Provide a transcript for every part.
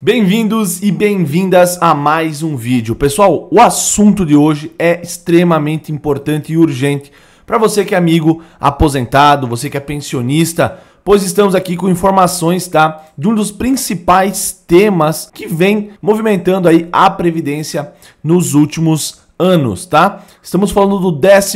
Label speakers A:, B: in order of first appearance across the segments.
A: Bem-vindos e bem-vindas a mais um vídeo. Pessoal, o assunto de hoje é extremamente importante e urgente para você que é amigo aposentado, você que é pensionista, pois estamos aqui com informações, tá, de um dos principais temas que vem movimentando aí a previdência nos últimos anos, tá? Estamos falando do 14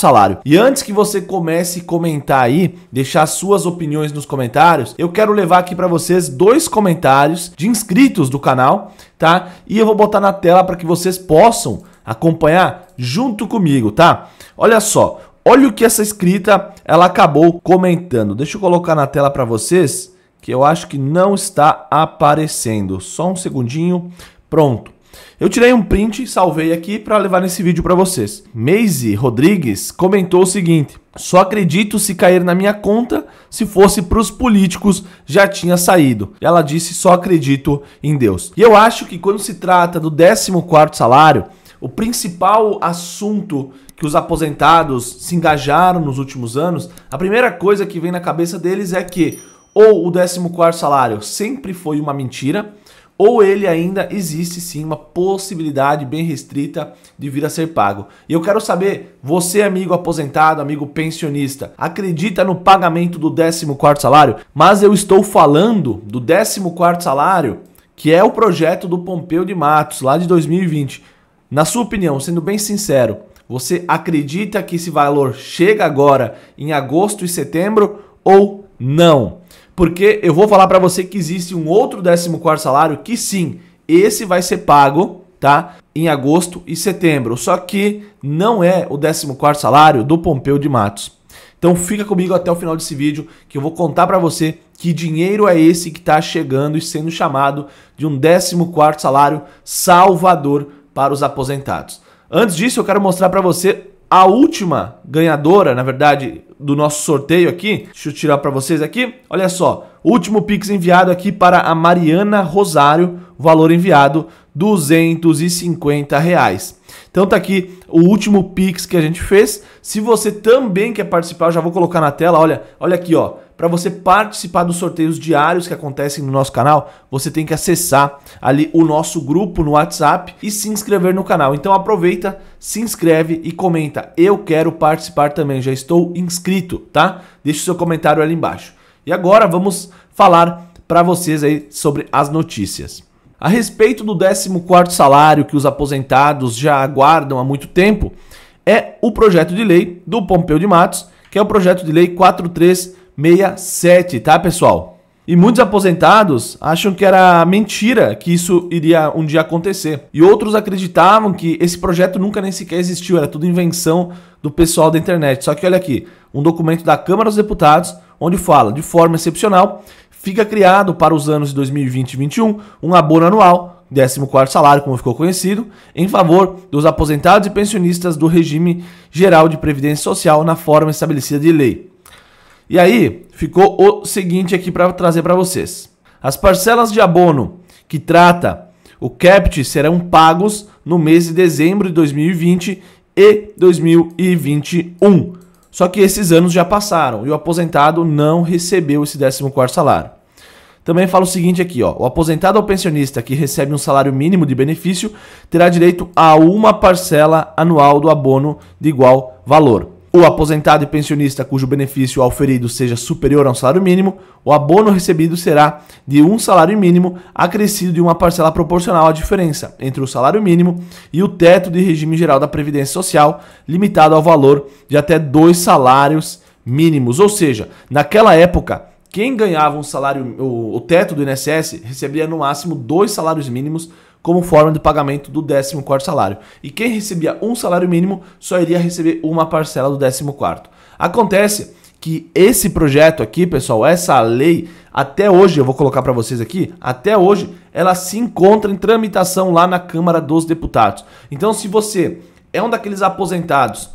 A: salário. E antes que você comece a comentar aí, deixar suas opiniões nos comentários, eu quero levar aqui para vocês dois comentários de inscritos do canal, tá? E eu vou botar na tela para que vocês possam acompanhar junto comigo, tá? Olha só, olha o que essa escrita ela acabou comentando. Deixa eu colocar na tela para vocês, que eu acho que não está aparecendo. Só um segundinho. Pronto. Eu tirei um print e salvei aqui para levar nesse vídeo para vocês. Maisy Rodrigues comentou o seguinte: Só acredito se cair na minha conta, se fosse para os políticos já tinha saído. Ela disse: Só acredito em Deus. E eu acho que quando se trata do 14 salário, o principal assunto que os aposentados se engajaram nos últimos anos, a primeira coisa que vem na cabeça deles é que ou o 14 salário sempre foi uma mentira, ou ele ainda existe sim uma possibilidade bem restrita de vir a ser pago. E eu quero saber, você amigo aposentado, amigo pensionista, acredita no pagamento do 14º salário? Mas eu estou falando do 14º salário, que é o projeto do Pompeu de Matos, lá de 2020. Na sua opinião, sendo bem sincero, você acredita que esse valor chega agora em agosto e setembro ou não? porque eu vou falar para você que existe um outro 14 salário que sim, esse vai ser pago, tá? Em agosto e setembro, só que não é o 14 salário do Pompeu de Matos. Então fica comigo até o final desse vídeo que eu vou contar para você que dinheiro é esse que está chegando e sendo chamado de um 14 salário salvador para os aposentados. Antes disso, eu quero mostrar para você a última ganhadora, na verdade, do nosso sorteio aqui. Deixa eu tirar para vocês aqui. Olha só, Último Pix enviado aqui para a Mariana Rosário, valor enviado 250 reais. Então tá aqui o último Pix que a gente fez. Se você também quer participar, eu já vou colocar na tela, olha, olha aqui, ó. Para você participar dos sorteios diários que acontecem no nosso canal, você tem que acessar ali o nosso grupo no WhatsApp e se inscrever no canal. Então aproveita, se inscreve e comenta: "Eu quero participar também, já estou inscrito", tá? Deixe seu comentário ali embaixo. E agora vamos falar para vocês aí sobre as notícias. A respeito do 14º salário que os aposentados já aguardam há muito tempo, é o projeto de lei do Pompeu de Matos, que é o projeto de lei 4367, tá, pessoal? E muitos aposentados acham que era mentira que isso iria um dia acontecer. E outros acreditavam que esse projeto nunca nem sequer existiu, era tudo invenção do pessoal da internet. Só que olha aqui, um documento da Câmara dos Deputados onde fala: de forma excepcional, fica criado para os anos de 2020 e 2021 um abono anual, 14 salário, como ficou conhecido, em favor dos aposentados e pensionistas do regime geral de previdência social na forma estabelecida de lei. E aí, ficou o seguinte aqui para trazer para vocês. As parcelas de abono que trata o CAPT serão pagos no mês de dezembro de 2020 e 2021. Só que esses anos já passaram e o aposentado não recebeu esse 14 salário. Também fala o seguinte aqui, ó, o aposentado ou pensionista que recebe um salário mínimo de benefício terá direito a uma parcela anual do abono de igual valor o aposentado e pensionista cujo benefício auferido seja superior a um salário mínimo, o abono recebido será de um salário mínimo acrescido de uma parcela proporcional à diferença entre o salário mínimo e o teto de regime geral da Previdência Social, limitado ao valor de até dois salários mínimos. Ou seja, naquela época, quem ganhava um salário, o, teto do INSS recebia no máximo dois salários mínimos como forma de pagamento do 14 salário. E quem recebia um salário mínimo só iria receber uma parcela do 14 Acontece que esse projeto aqui, pessoal, essa lei, até hoje, eu vou colocar para vocês aqui, até hoje ela se encontra em tramitação lá na Câmara dos Deputados. Então, se você é um daqueles aposentados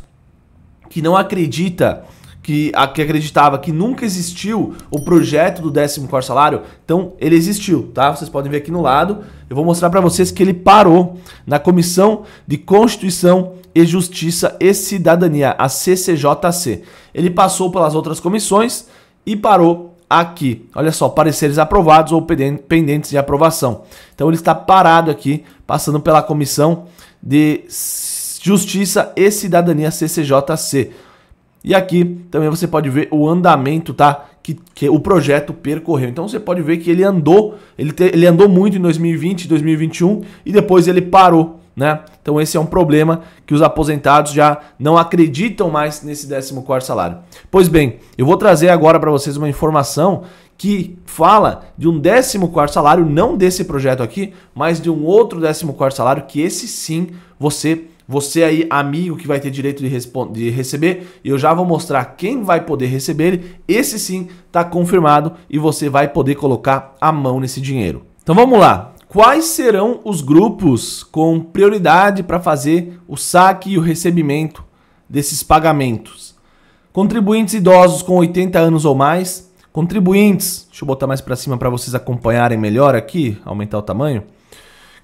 A: que não acredita que, que acreditava que nunca existiu o projeto do 14 salário, então ele existiu, tá? Vocês podem ver aqui no lado, eu vou mostrar para vocês que ele parou na Comissão de Constituição e Justiça e Cidadania, a CCJC. Ele passou pelas outras comissões e parou aqui. Olha só, pareceres aprovados ou pendentes de aprovação. Então ele está parado aqui, passando pela Comissão de Justiça e Cidadania CCJC. E aqui também você pode ver o andamento, tá? Que, que o projeto percorreu. Então você pode ver que ele andou, ele, te, ele andou muito em 2020, 2021 e depois ele parou, né? Então esse é um problema que os aposentados já não acreditam mais nesse 14 quarto salário. Pois bem, eu vou trazer agora para vocês uma informação que fala de um 14 quarto salário, não desse projeto aqui, mas de um outro 14 quarto salário que esse sim você você aí, amigo que vai ter direito de, de receber, eu já vou mostrar quem vai poder receber ele. Esse sim está confirmado e você vai poder colocar a mão nesse dinheiro. Então vamos lá. Quais serão os grupos com prioridade para fazer o saque e o recebimento desses pagamentos? Contribuintes idosos com 80 anos ou mais. Contribuintes, deixa eu botar mais para cima para vocês acompanharem melhor aqui, aumentar o tamanho.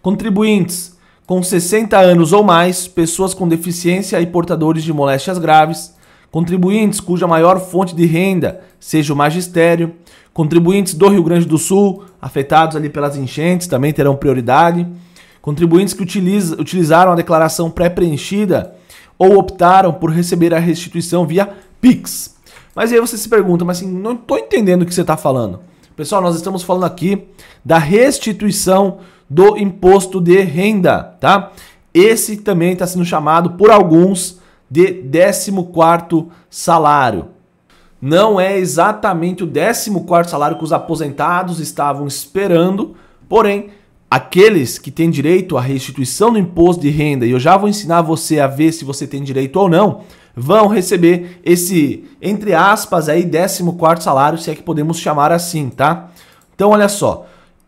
A: Contribuintes com 60 anos ou mais, pessoas com deficiência e portadores de moléstias graves, contribuintes cuja maior fonte de renda seja o magistério, contribuintes do Rio Grande do Sul, afetados ali pelas enchentes, também terão prioridade, contribuintes que utiliza, utilizaram a declaração pré-preenchida ou optaram por receber a restituição via Pix. Mas aí você se pergunta, mas assim, não estou entendendo o que você está falando. Pessoal, nós estamos falando aqui da restituição do imposto de renda, tá? Esse também está sendo chamado por alguns de 14 salário. Não é exatamente o 14 salário que os aposentados estavam esperando, porém, aqueles que têm direito à restituição do imposto de renda, e eu já vou ensinar você a ver se você tem direito ou não, vão receber esse, entre aspas, aí 14 salário, se é que podemos chamar assim, tá? Então, olha só,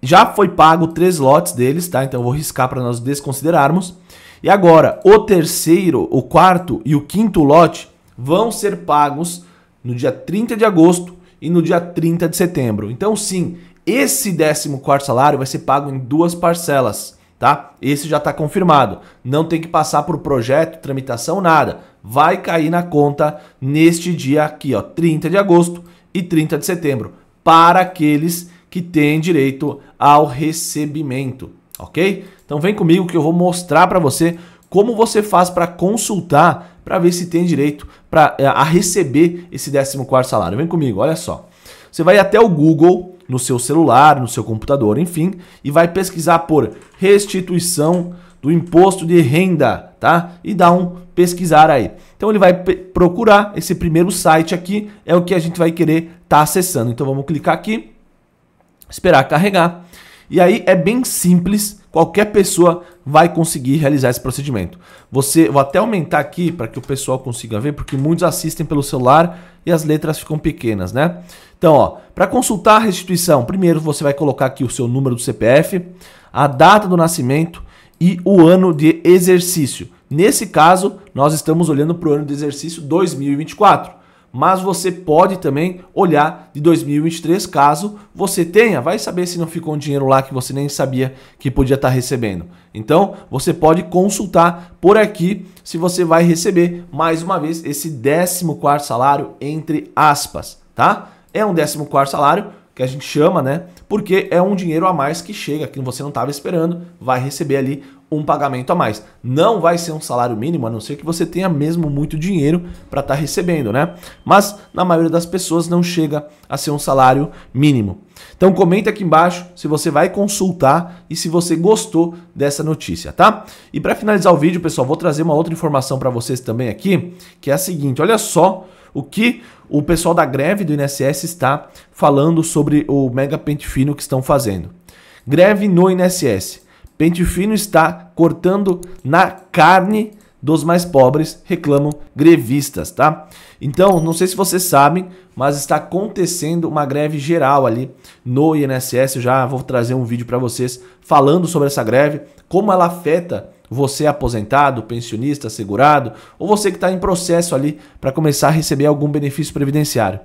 A: já foi pago três lotes deles, tá? Então eu vou riscar para nós desconsiderarmos. E agora, o terceiro, o quarto e o quinto lote vão ser pagos no dia 30 de agosto e no dia 30 de setembro. Então, sim, esse 14 salário vai ser pago em duas parcelas, tá? Esse já está confirmado. Não tem que passar por projeto, tramitação, nada. Vai cair na conta neste dia aqui, ó, 30 de agosto e 30 de setembro, para aqueles que tem direito ao recebimento, ok? Então vem comigo que eu vou mostrar para você como você faz para consultar para ver se tem direito pra, eh, a receber esse 14 salário. Vem comigo, olha só. Você vai até o Google no seu celular, no seu computador, enfim, e vai pesquisar por restituição do imposto de renda, tá? E dá um pesquisar aí. Então ele vai procurar esse primeiro site aqui, é o que a gente vai querer estar tá acessando. Então vamos clicar aqui esperar carregar. E aí é bem simples, qualquer pessoa vai conseguir realizar esse procedimento. Você vou até aumentar aqui para que o pessoal consiga ver, porque muitos assistem pelo celular e as letras ficam pequenas, né? Então, ó, para consultar a restituição, primeiro você vai colocar aqui o seu número do CPF, a data do nascimento e o ano de exercício. Nesse caso, nós estamos olhando para o ano de exercício 2024 mas você pode também olhar de 2023 caso você tenha, vai saber se não ficou um dinheiro lá que você nem sabia que podia estar tá recebendo. Então, você pode consultar por aqui se você vai receber mais uma vez esse 14 quarto salário entre aspas, tá? É um 14 quarto salário que a gente chama, né? Porque é um dinheiro a mais que chega, que você não estava esperando, vai receber ali um pagamento a mais. Não vai ser um salário mínimo, a não ser que você tenha mesmo muito dinheiro para estar tá recebendo, né? Mas na maioria das pessoas não chega a ser um salário mínimo. Então comenta aqui embaixo se você vai consultar e se você gostou dessa notícia, tá? E para finalizar o vídeo, pessoal, vou trazer uma outra informação para vocês também aqui, que é a seguinte, olha só o que o pessoal da greve do INSS está falando sobre o mega pente fino que estão fazendo. Greve no INSS. Pente fino está cortando na carne dos mais pobres, reclamam grevistas, tá? Então, não sei se vocês sabem, mas está acontecendo uma greve geral ali no INSS. Eu já vou trazer um vídeo para vocês falando sobre essa greve, como ela afeta você aposentado, pensionista, segurado, ou você que está em processo ali para começar a receber algum benefício previdenciário.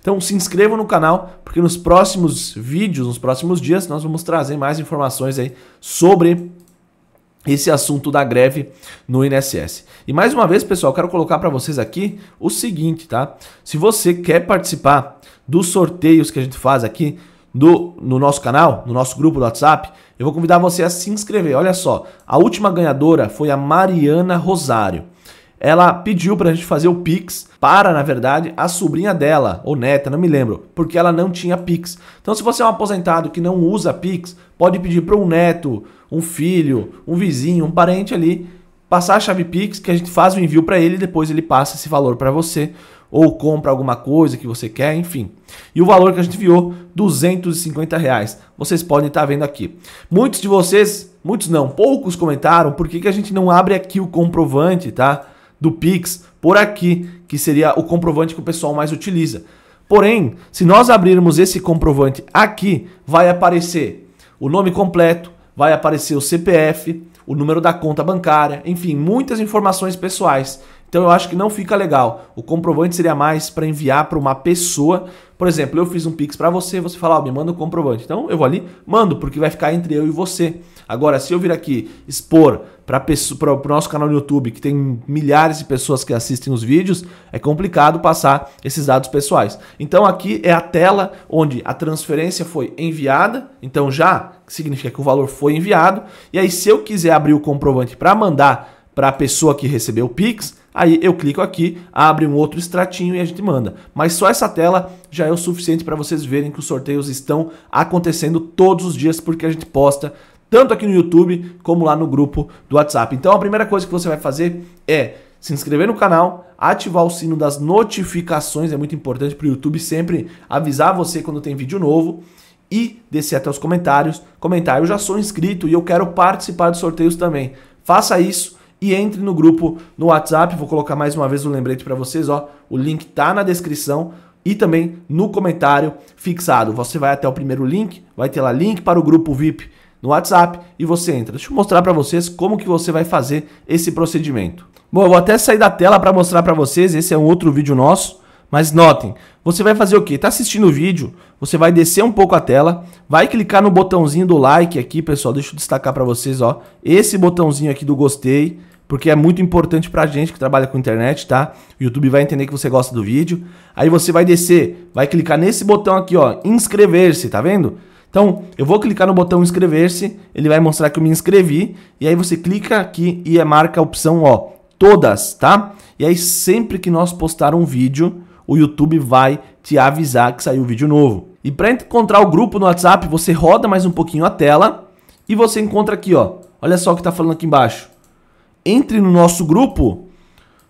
A: Então se inscreva no canal, porque nos próximos vídeos, nos próximos dias, nós vamos trazer mais informações aí sobre esse assunto da greve no INSS. E mais uma vez, pessoal, quero colocar para vocês aqui o seguinte, tá? Se você quer participar dos sorteios que a gente faz aqui do, no nosso canal, no nosso grupo do WhatsApp, eu vou convidar você a se inscrever. Olha só, a última ganhadora foi a Mariana Rosário. Ela pediu para a gente fazer o Pix para, na verdade, a sobrinha dela, ou neta, não me lembro, porque ela não tinha Pix. Então, se você é um aposentado que não usa Pix, pode pedir para um neto, um filho, um vizinho, um parente ali, passar a chave Pix, que a gente faz o envio para ele e depois ele passa esse valor para você ou compra alguma coisa que você quer, enfim. E o valor que a gente enviou, 250 reais. Vocês podem estar tá vendo aqui. Muitos de vocês, muitos não, poucos comentaram por que, que a gente não abre aqui o comprovante, tá? Do Pix, por aqui, que seria o comprovante que o pessoal mais utiliza. Porém, se nós abrirmos esse comprovante aqui, vai aparecer o nome completo, vai aparecer o CPF, o número da conta bancária, enfim, muitas informações pessoais. Então eu acho que não fica legal. O comprovante seria mais para enviar para uma pessoa. Por exemplo, eu fiz um pix para você, você fala, ó, oh, me manda o um comprovante. Então eu vou ali, mando, porque vai ficar entre eu e você. Agora, se eu vir aqui expor para o nosso canal no YouTube, que tem milhares de pessoas que assistem os vídeos, é complicado passar esses dados pessoais. Então aqui é a tela onde a transferência foi enviada, então já significa que o valor foi enviado. E aí, se eu quiser abrir o comprovante para mandar para a pessoa que recebeu o Pix, Aí eu clico aqui, abre um outro extratinho e a gente manda. Mas só essa tela já é o suficiente para vocês verem que os sorteios estão acontecendo todos os dias, porque a gente posta tanto aqui no YouTube como lá no grupo do WhatsApp. Então a primeira coisa que você vai fazer é se inscrever no canal, ativar o sino das notificações, é muito importante para o YouTube sempre avisar você quando tem vídeo novo e descer até os comentários, comentar eu já sou inscrito e eu quero participar dos sorteios também. Faça isso e entre no grupo no WhatsApp. Vou colocar mais uma vez o um lembrete para vocês, ó. O link tá na descrição e também no comentário fixado. Você vai até o primeiro link, vai ter lá link para o grupo VIP no WhatsApp e você entra. Deixa eu mostrar para vocês como que você vai fazer esse procedimento. Bom, eu vou até sair da tela para mostrar para vocês, esse é um outro vídeo nosso, mas notem, você vai fazer o quê? Tá assistindo o vídeo, você vai descer um pouco a tela, vai clicar no botãozinho do like aqui, pessoal, deixa eu destacar para vocês, ó, esse botãozinho aqui do gostei, porque é muito importante pra gente que trabalha com internet, tá? O YouTube vai entender que você gosta do vídeo. Aí você vai descer, vai clicar nesse botão aqui, ó, inscrever-se, tá vendo? Então, eu vou clicar no botão inscrever-se, ele vai mostrar que eu me inscrevi, e aí você clica aqui e é marca a opção, ó, todas, tá? E aí sempre que nós postar um vídeo, o YouTube vai te avisar que saiu vídeo novo. E para encontrar o grupo no WhatsApp, você roda mais um pouquinho a tela e você encontra aqui, ó. Olha só o que tá falando aqui embaixo entre no nosso grupo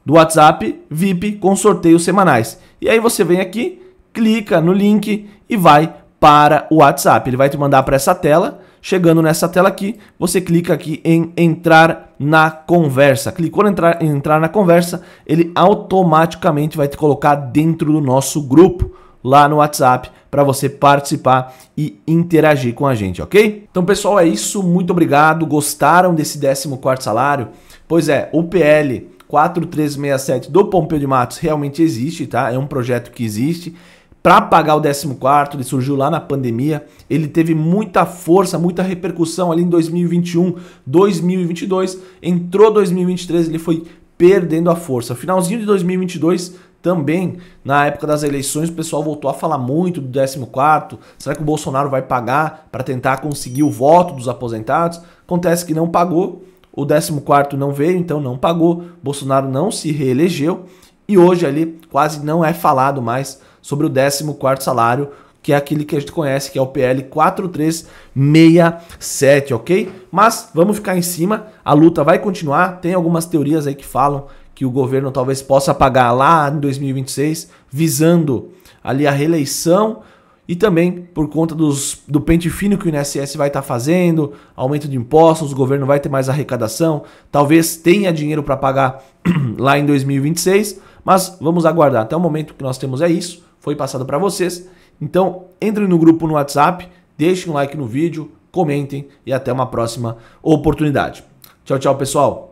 A: do WhatsApp VIP com sorteios semanais. E aí você vem aqui, clica no link e vai para o WhatsApp. Ele vai te mandar para essa tela. Chegando nessa tela aqui, você clica aqui em entrar na conversa. Clicou em entrar, em entrar na conversa, ele automaticamente vai te colocar dentro do nosso grupo lá no WhatsApp para você participar e interagir com a gente, ok? Então, pessoal, é isso. Muito obrigado. Gostaram desse 14 quarto salário? Pois é, o PL 4367 do Pompeu de Matos realmente existe, tá? É um projeto que existe para pagar o 14, ele surgiu lá na pandemia, ele teve muita força, muita repercussão ali em 2021, 2022, entrou 2023, ele foi perdendo a força. Finalzinho de 2022 também, na época das eleições, o pessoal voltou a falar muito do 14, será que o Bolsonaro vai pagar para tentar conseguir o voto dos aposentados? Acontece que não pagou o 14 não veio, então não pagou, Bolsonaro não se reelegeu e hoje ali quase não é falado mais sobre o 14 salário, que é aquele que a gente conhece, que é o PL 4367, ok? Mas vamos ficar em cima, a luta vai continuar, tem algumas teorias aí que falam que o governo talvez possa pagar lá em 2026, visando ali a reeleição e também por conta dos, do pente fino que o INSS vai estar tá fazendo, aumento de impostos, o governo vai ter mais arrecadação, talvez tenha dinheiro para pagar lá em 2026, mas vamos aguardar. Até o momento que nós temos é isso, foi passado para vocês. Então, entrem no grupo no WhatsApp, deixem um like no vídeo, comentem e até uma próxima oportunidade. Tchau, tchau, pessoal.